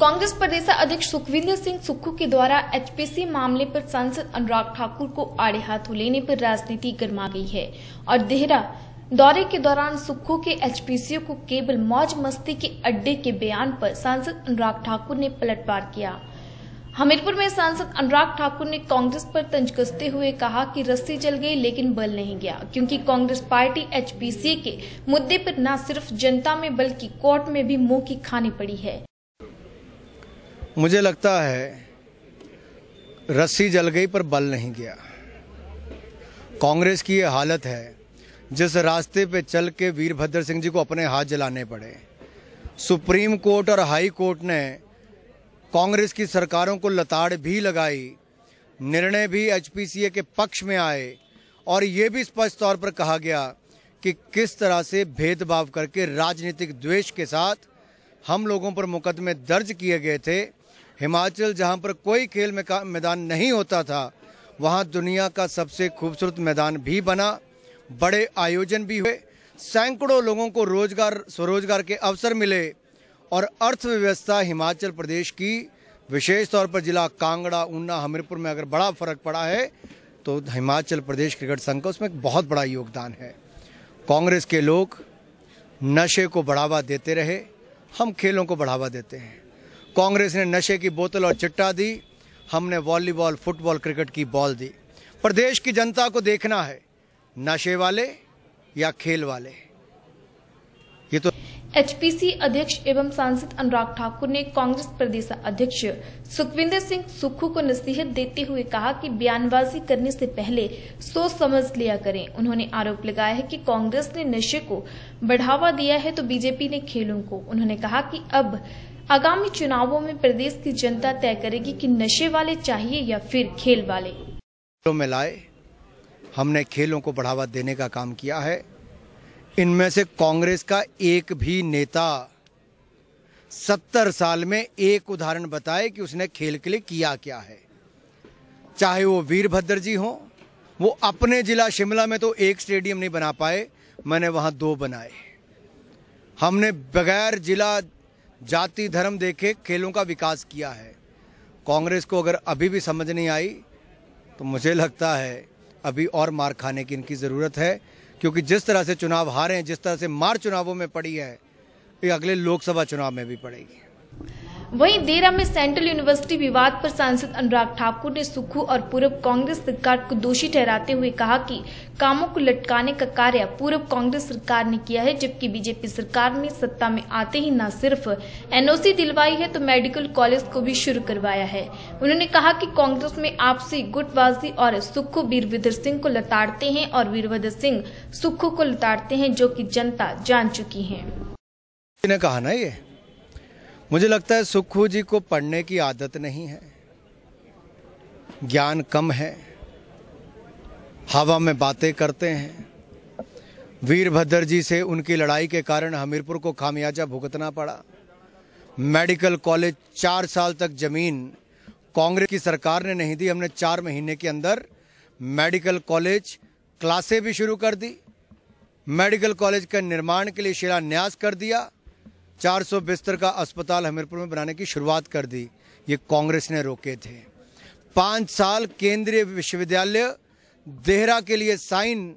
कांग्रेस प्रदेशाध्यक्ष सुखविंदर सिंह सुक्खू के द्वारा एचपीसी मामले पर सांसद अनुराग ठाकुर को आड़े हाथों लेने पर राजनीति गर्मा गई है और देहरा दौरे के दौरान सुक्खू के एचपीसीओ को केवल मौज मस्ती के अड्डे के बयान पर सांसद अनुराग ठाकुर ने पलटवार किया हमीरपुर में सांसद अनुराग ठाकुर ने कांग्रेस पर तंज कसते हुए कहा कि रस्सी चल गई लेकिन बल नहीं गया क्योंकि कांग्रेस पार्टी एचपीसी के मुद्दे पर न सिर्फ जनता में बल्कि कोर्ट में भी मुंह की खानी पड़ी है मुझे लगता है रस्सी जल गई पर बल नहीं गया कांग्रेस की ये हालत है जिस रास्ते पे चल के वीरभद्र सिंह जी को अपने हाथ जलाने पड़े सुप्रीम कोर्ट और हाई कोर्ट ने कांग्रेस की सरकारों को लताड़ भी लगाई निर्णय भी एचपीसीए के पक्ष में आए और ये भी स्पष्ट तौर पर कहा गया कि किस तरह से भेदभाव करके राजनीतिक द्वेष के साथ हम लोगों पर मुकदमे दर्ज किए गए थे हिमाचल जहां पर कोई खेल मैदान नहीं होता था वहां दुनिया का सबसे खूबसूरत मैदान भी बना बड़े आयोजन भी हुए सैकड़ों लोगों को रोजगार स्वरोजगार के अवसर मिले और अर्थव्यवस्था हिमाचल प्रदेश की विशेष तौर पर जिला कांगड़ा ऊना हमीरपुर में अगर बड़ा फर्क पड़ा है तो हिमाचल प्रदेश क्रिकेट संघ का उसमें बहुत बड़ा योगदान है कांग्रेस के लोग नशे को बढ़ावा देते रहे हम खेलों को बढ़ावा देते हैं कांग्रेस ने नशे की बोतल और चिट्टा दी हमने वॉलीबॉल फुटबॉल क्रिकेट की बॉल दी प्रदेश की जनता को देखना है नशे वाले या खेल वाले ये तो एचपीसी अध्यक्ष एवं सांसद अनुराग ठाकुर ने कांग्रेस प्रदेश अध्यक्ष सुखविंदर सिंह सुक्खू को नसीहत देते हुए कहा कि बयानबाजी करने से पहले सोच समझ लिया करें उन्होंने आरोप लगाया है कि कांग्रेस ने नशे को बढ़ावा दिया है तो बीजेपी ने खेलों को उन्होंने कहा कि अब आगामी चुनावों में प्रदेश की जनता तय करेगी कि नशे वाले चाहिए या फिर खेल वाले खेलों में लाए हमने खेलों को बढ़ावा देने का काम किया है इनमें से कांग्रेस का एक भी नेता सत्तर साल में एक उदाहरण बताए कि उसने खेल के लिए किया क्या है चाहे वो वीरभद्र जी हों वो अपने जिला शिमला में तो एक स्टेडियम नहीं बना पाए मैंने वहां दो बनाए हमने बगैर जिला जाति धर्म देखे खेलों का विकास किया है कांग्रेस को अगर अभी भी समझ नहीं आई तो मुझे लगता है अभी और मार खाने की इनकी ज़रूरत है क्योंकि जिस तरह से चुनाव हारे हैं जिस तरह से मार चुनावों में पड़ी है ये अगले लोकसभा चुनाव में भी पड़ेगी वहीं देरा में सेंट्रल यूनिवर्सिटी विवाद पर सांसद अनुराग ठाकुर ने सुखू और पूर्व कांग्रेस सरकार को दोषी ठहराते हुए कहा कि कामों को लटकाने का कार्य पूर्व कांग्रेस सरकार ने किया है जबकि बीजेपी सरकार ने सत्ता में आते ही न सिर्फ एनओसी दिलवाई है तो मेडिकल कॉलेज को भी शुरू करवाया है उन्होंने कहा कि कांग्रेस में आपसी गुटबाजी और सुखू वीरभद्र सिंह को लताड़ते हैं और वीरभद्र सिंह सुखू को लताड़ते हैं जो की जनता जान चुकी है ने कहा ना ये मुझे लगता है सुखू जी को पढ़ने की आदत नहीं है ज्ञान कम है हवा में बातें करते हैं वीरभद्र जी से उनकी लड़ाई के कारण हमीरपुर को खामियाजा भुगतना पड़ा मेडिकल कॉलेज चार साल तक जमीन कांग्रेस की सरकार ने नहीं दी हमने चार महीने के अंदर मेडिकल कॉलेज क्लासें भी शुरू कर दी मेडिकल कॉलेज का निर्माण के लिए शिलान्यास कर दिया 400 बिस्तर का अस्पताल हमीरपुर में बनाने की शुरुआत कर दी ये कांग्रेस ने रोके थे पाँच साल केंद्रीय विश्वविद्यालय देहरा के लिए साइन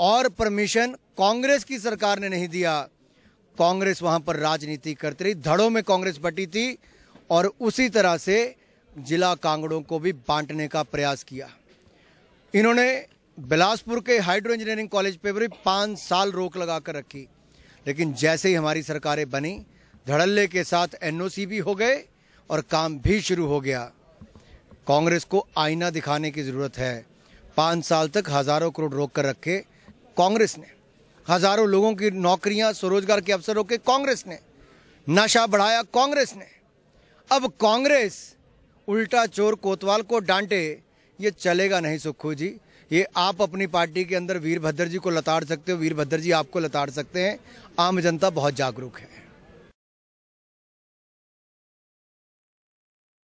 और परमिशन कांग्रेस की सरकार ने नहीं दिया कांग्रेस वहां पर राजनीति करती रही धड़ों में कांग्रेस बटी थी और उसी तरह से जिला कांगड़ों को भी बांटने का प्रयास किया इन्होंने बिलासपुर के हाइड्रो इंजीनियरिंग कॉलेज पर भी पाँच साल रोक लगा कर रखी लेकिन जैसे ही हमारी सरकारें बनी धड़ल्ले के साथ एनओसी भी हो गए और काम भी शुरू हो गया कांग्रेस को आईना दिखाने की ज़रूरत है पाँच साल तक हज़ारों करोड़ रोक कर रखे कांग्रेस ने हज़ारों लोगों की नौकरियां स्वरोजगार के अवसर रोके कांग्रेस ने नशा बढ़ाया कांग्रेस ने अब कांग्रेस उल्टा चोर कोतवाल को डांटे ये चलेगा नहीं सुखू जी ये आप अपनी पार्टी के अंदर वीरभद्र जी को लताड़ सकते हो वीरभद्र जी आपको लताड़ सकते हैं आम जनता बहुत जागरूक है